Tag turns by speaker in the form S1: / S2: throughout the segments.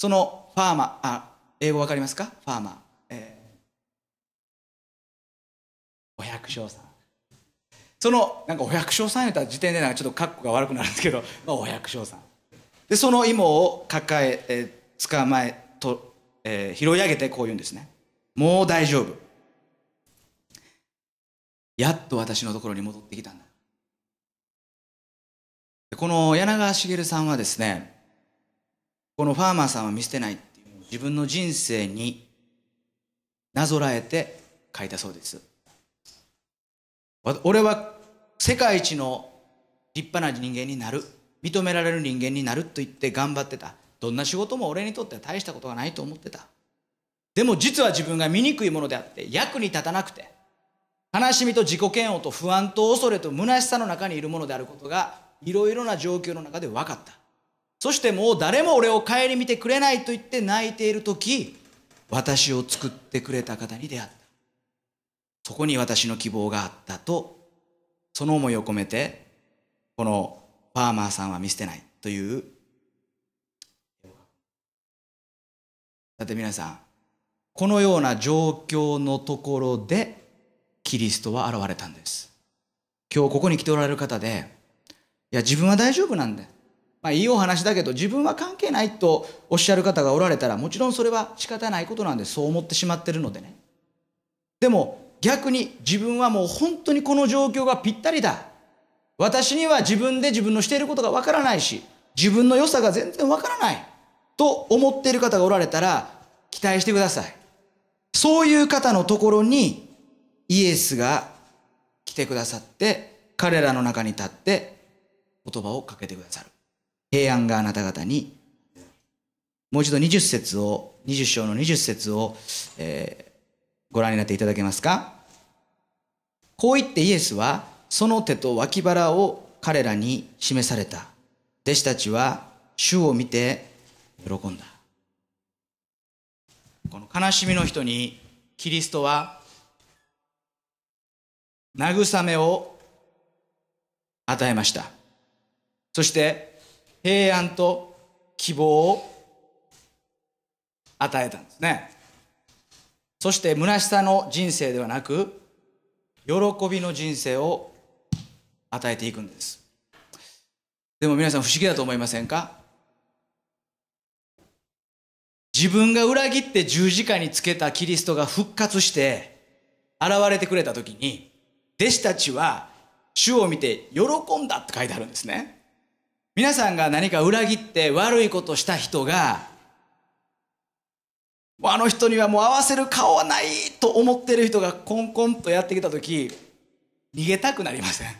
S1: そのファーマー、あ、英語わかりますかファーマー。えお百姓さん。その、なんかお百姓さん言った時点でなんかちょっと格好が悪くなるんですけど、まあ、お百姓さん。で、その芋を抱え、えー、捕まえ、と、えー、拾い上げてこう言うんですね。もう大丈夫。やっと私のところに戻ってきたんだ。この柳川茂さんはですね、このファーマーさんは見捨てないてい自分の人生になぞらえて書いたそうです俺は世界一の立派な人間になる認められる人間になると言って頑張ってたどんな仕事も俺にとっては大したことがないと思ってたでも実は自分が醜いものであって役に立たなくて悲しみと自己嫌悪と不安と恐れと虚しさの中にいるものであることがいろいろな状況の中で分かったそしてもう誰も俺を顧みてくれないと言って泣いている時、私を作ってくれた方に出会った。そこに私の希望があったと、その思いを込めて、このファーマーさんは見捨てないという。さて皆さん、このような状況のところで、キリストは現れたんです。今日ここに来ておられる方で、いや自分は大丈夫なんだ。まあ、いいお話だけど自分は関係ないとおっしゃる方がおられたらもちろんそれは仕方ないことなんでそう思ってしまってるのでねでも逆に自分はもう本当にこの状況がぴったりだ私には自分で自分のしていることがわからないし自分の良さが全然わからないと思っている方がおられたら期待してくださいそういう方のところにイエスが来てくださって彼らの中に立って言葉をかけてくださる平安があなた方にもう一度二十節を二十章の二十節を、えー、ご覧になっていただけますかこう言ってイエスはその手と脇腹を彼らに示された弟子たちは主を見て喜んだこの悲しみの人にキリストは慰めを与えましたそして平安と希望を与えたんですねそして虚しさの人生ではなく喜びの人生を与えていくんですでも皆さん不思議だと思いませんか自分が裏切って十字架につけたキリストが復活して現れてくれた時に弟子たちは主を見て喜んだって書いてあるんですね皆さんが何か裏切って悪いことした人が、あの人にはもう合わせる顔はないと思ってる人がコンコンとやってきた時、逃げたくなりません。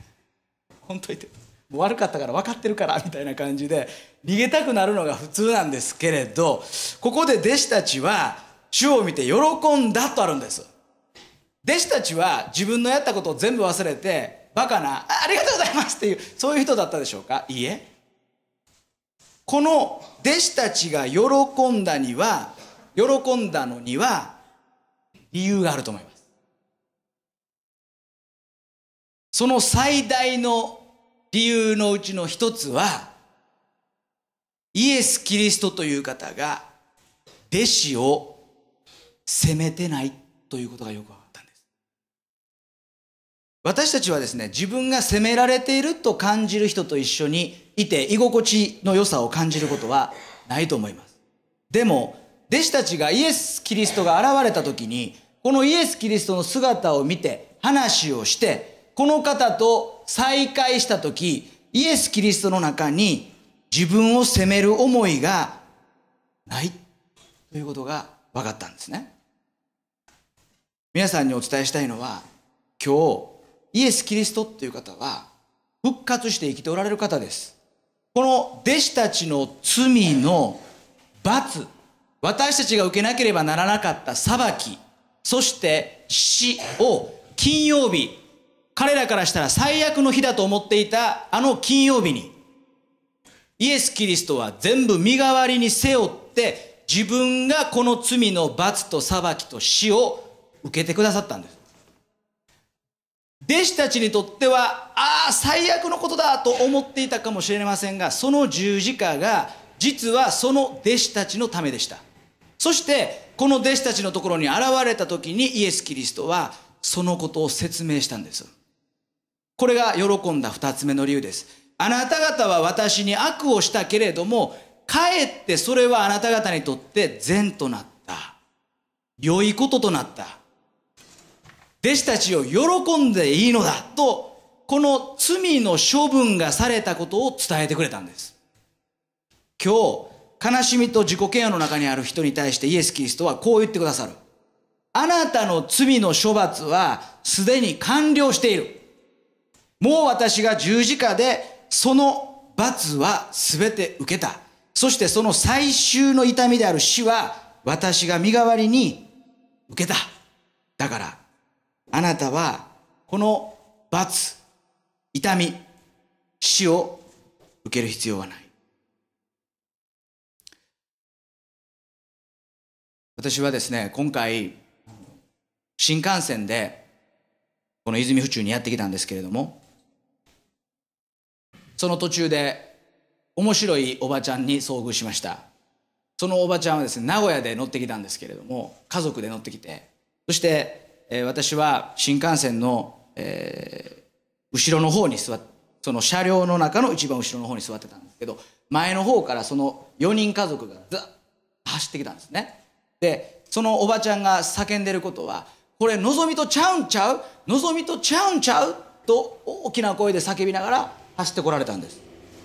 S1: 本 当言って、もう悪かったから分かってるからみたいな感じで、逃げたくなるのが普通なんですけれど、ここで弟子たちは、主を見て喜んだとあるんです。弟子たちは自分のやったことを全部忘れて、バカな、ありがとうございますっていう、そういう人だったでしょうかいいえ。この弟子たちが喜んだには、喜んだのには、理由があると思います。その最大の理由のうちの一つは、イエス・キリストという方が、弟子を責めてないということがよくわかる。私たちはですね、自分が責められていると感じる人と一緒にいて居心地の良さを感じることはないと思います。でも、弟子たちがイエス・キリストが現れた時に、このイエス・キリストの姿を見て話をして、この方と再会した時、イエス・キリストの中に自分を責める思いがないということが分かったんですね。皆さんにお伝えしたいのは、今日、イエス・キリストっていう方は復活して生きておられる方です。この弟子たちの罪の罰、私たちが受けなければならなかった裁き、そして死を金曜日、彼らからしたら最悪の日だと思っていたあの金曜日に、イエス・キリストは全部身代わりに背負って自分がこの罪の罰と裁きと死を受けてくださったんです。弟子たちにとってはああ最悪のことだと思っていたかもしれませんがその十字架が実はその弟子たちのためでしたそしてこの弟子たちのところに現れた時にイエス・キリストはそのことを説明したんですこれが喜んだ二つ目の理由ですあなた方は私に悪をしたけれどもかえってそれはあなた方にとって善となった良いこととなった弟子たちを喜んでいいのだと、この罪の処分がされたことを伝えてくれたんです。今日、悲しみと自己嫌悪の中にある人に対してイエス・キリストはこう言ってくださる。あなたの罪の処罰はすでに完了している。もう私が十字架でその罰は全て受けた。そしてその最終の痛みである死は私が身代わりに受けた。だからあなたはこの罰、痛み、死を受ける必要はない。私はですね、今回、新幹線で、この泉府中にやってきたんですけれども、その途中で、面白いおばちゃんに遭遇しました。そのおばちゃんはですね、名古屋で乗ってきたんですけれども、家族で乗ってきて、そしてえ私は新幹線の、えー、後ろの方に座ってその車両の中の一番後ろの方に座ってたんですけど前の方からその4人家族がザッ走ってきたんですねでそのおばちゃんが叫んでることは「これのぞみとちゃうんちゃうのぞみとちゃうんちゃう?」と大きな声で叫びながら走ってこられたんです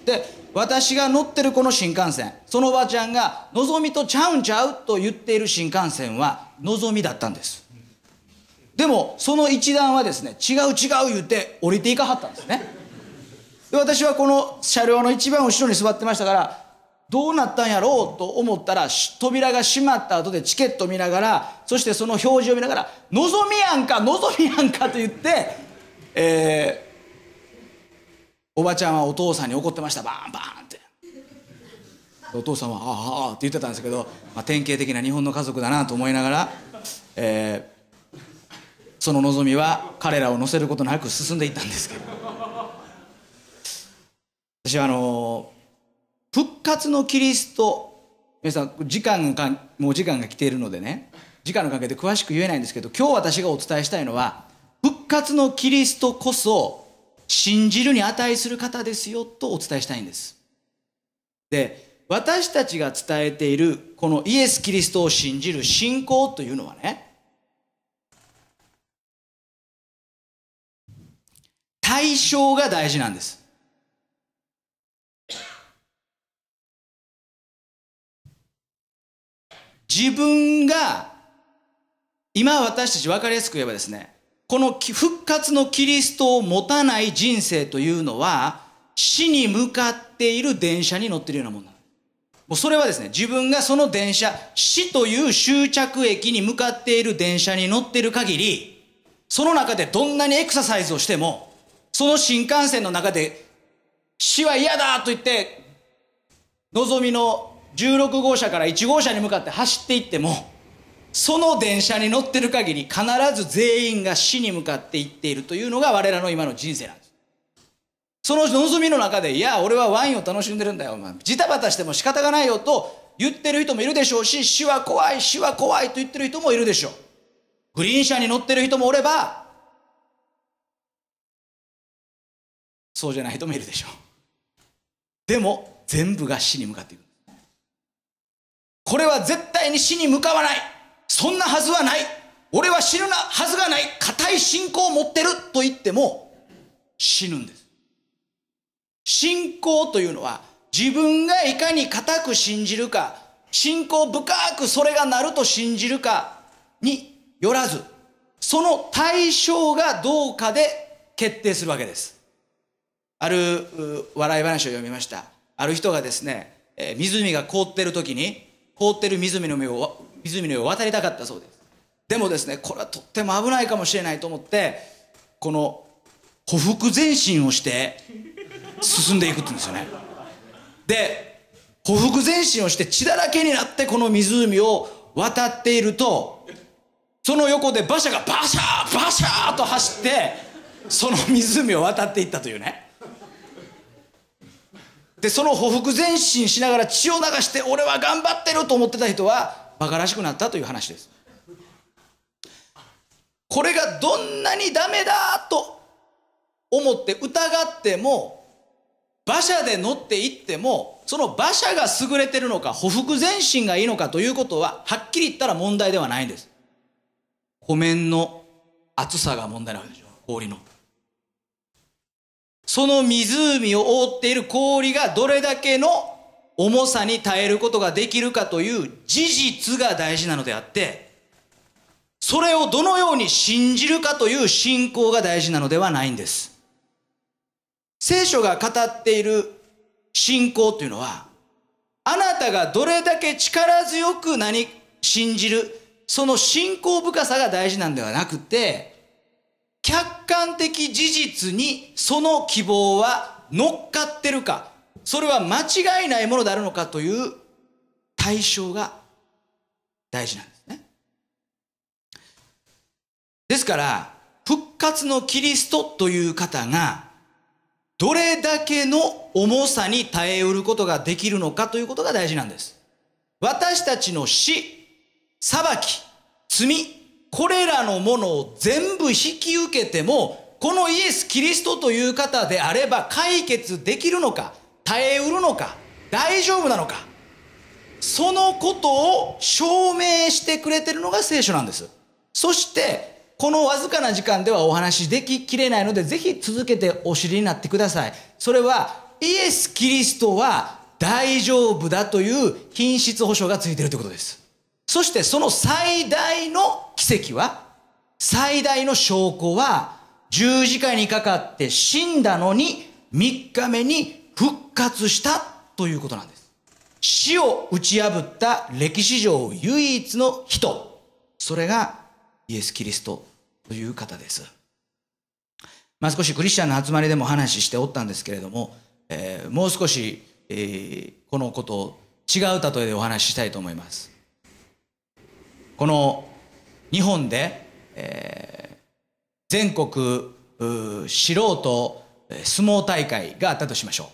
S1: で私が乗ってるこの新幹線そのおばちゃんが「のぞみとちゃうんちゃう?」と言っている新幹線はのぞみだったんですでもその一団はですね違う違う言って降りていかはったんですねで私はこの車両の一番後ろに座ってましたからどうなったんやろうと思ったら扉が閉まった後でチケット見ながらそしてその表示を見ながら「望みやんか望みやんか」と言って、えー、おばちゃんはお父さんに怒ってましたバンバンって。お父さんは「ああああ」って言ってたんですけど、まあ、典型的な日本の家族だなと思いながら、えー、その望みは彼らを乗せることなく進んでいったんですけど私はあの復活のキリスト皆さん時間がもう時間が来ているのでね時間の関係で詳しく言えないんですけど今日私がお伝えしたいのは復活のキリストこそ信じるに値する方ですよとお伝えしたいんですで私たちが伝えているこのイエス・キリストを信じる信仰というのはね対象が大事なんです。自分が、今私たち分かりやすく言えばですね、この復活のキリストを持たない人生というのは、死に向かっている電車に乗ってるようなものなもうそれはですね、自分がその電車、死という終着駅に向かっている電車に乗ってる限り、その中でどんなにエクササイズをしても、その新幹線の中で、死は嫌だと言って、のぞみの16号車から1号車に向かって走っていっても、その電車に乗ってる限り必ず全員が死に向かっていっているというのが我らの今の人生なんです。その望みの中で、いや、俺はワインを楽しんでるんだよ、お前。ジタバタしても仕方がないよと言ってる人もいるでしょうし、死は怖い、死は怖いと言ってる人もいるでしょう。グリーン車に乗ってる人もおれば、そうじゃない人もいるでしょうでも全部が死に向かっていくこれは絶対に死に向かわないそんなはずはない俺は死ぬなはずがない固い信仰を持ってると言っても死ぬんです信仰というのは自分がいかに固く信じるか信仰深くそれがなると信じるかによらずその対象がどうかで決定するわけですある笑い話を読みましたある人がですね、え湖が凍ってる時に凍ってる湖の上を湖の上を渡りたかったそうですでもですねこれはとっても危ないかもしれないと思ってこの匍匐前進をして進んでいくって言うんですよねで匍匐前進をして血だらけになってこの湖を渡っているとその横で馬車がバシャーバシャーと走ってその湖を渡っていったというねでそのほふ前進しながら血を流して俺は頑張ってると思ってた人は馬鹿らしくなったという話ですこれがどんなにダメだと思って疑っても馬車で乗っていってもその馬車が優れてるのかほふ前進がいいのかということははっきり言ったら問題ではないんです湖面の厚さが問題なわけでしょ氷の。その湖を覆っている氷がどれだけの重さに耐えることができるかという事実が大事なのであって、それをどのように信じるかという信仰が大事なのではないんです。聖書が語っている信仰というのは、あなたがどれだけ力強く何、信じる、その信仰深さが大事なんではなくて、客観的事実にその希望は乗っかってるか、それは間違いないものであるのかという対象が大事なんですね。ですから、復活のキリストという方が、どれだけの重さに耐えうることができるのかということが大事なんです。私たちの死、裁き、罪、これらのものを全部引き受けても、このイエス・キリストという方であれば解決できるのか、耐えうるのか、大丈夫なのか、そのことを証明してくれてるのが聖書なんです。そして、このわずかな時間ではお話でききれないので、ぜひ続けてお知りになってください。それは、イエス・キリストは大丈夫だという品質保証がついているということです。そしてその最大の奇跡は最大の証拠は十字架にかかって死んだのに3日目に復活したということなんです。死を打ち破った歴史上唯一の人。それがイエス・キリストという方です。まあ、少しクリスチャンの集まりでも話しておったんですけれども、えー、もう少し、えー、このことを違う例えでお話ししたいと思います。この日本で、えー、全国素人相撲大会があったとしましょう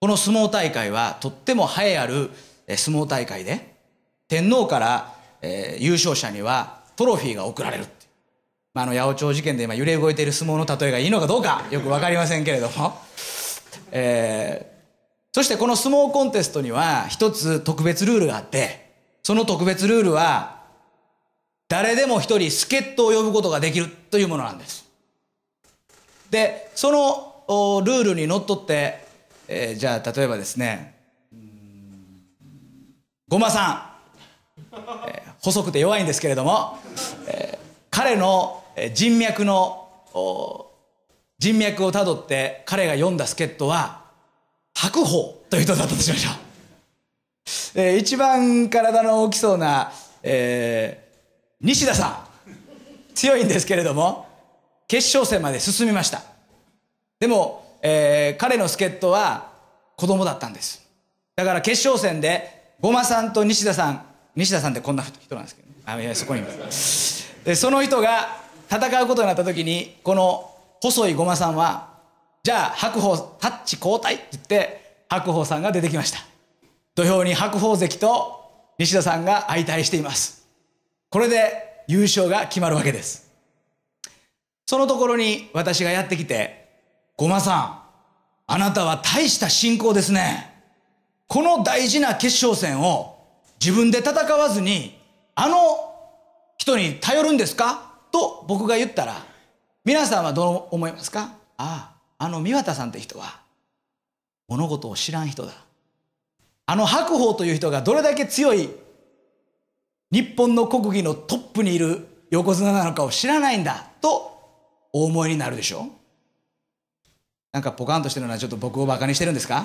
S1: この相撲大会はとっても栄えある相撲大会で天皇から、えー、優勝者にはトロフィーが贈られるまあ、あの八百長事件で今揺れ動いている相撲の例えがいいのかどうかよく分かりませんけれども、えー、そしてこの相撲コンテストには一つ特別ルールがあってその特別ルールは誰でも一人助っ人を呼ぶことができるというものなんです。でそのルールにのっとって、えー、じゃあ例えばですねごまさん、えー、細くて弱いんですけれども、えー、彼の人脈の人脈をたどって彼が読んだ助っ人は白鵬という人だったとしましょう。えー、一番体の大きそうな、えー、西田さん、強いんですけれども、決勝戦まで進みました。でも、えー、彼の助っ人は子供だったんです。だから決勝戦で、ごまさんと西田さん、西田さんってこんな人なんですけど、ね、あ、いや、そこにいます。で、その人が戦うことになった時に、この細いごまさんは、じゃあ白鵬タッチ交代って言って、白鵬さんが出てきました。土俵に白鵬関と西田さんが相対しています。これで優勝が決まるわけです。そのところに私がやってきて、ごまさん、あなたは大した信仰ですね。この大事な決勝戦を自分で戦わずに、あの人に頼るんですかと僕が言ったら、皆さんはどう思いますかああ、あの三渡さんって人は、物事を知らん人だ。あの白鵬という人がどれだけ強い日本の国技のトップにいる横綱なのかを知らないんだとお思いになるでしょなんかポカンとしてるのはちょっと僕をバカにしてるんですか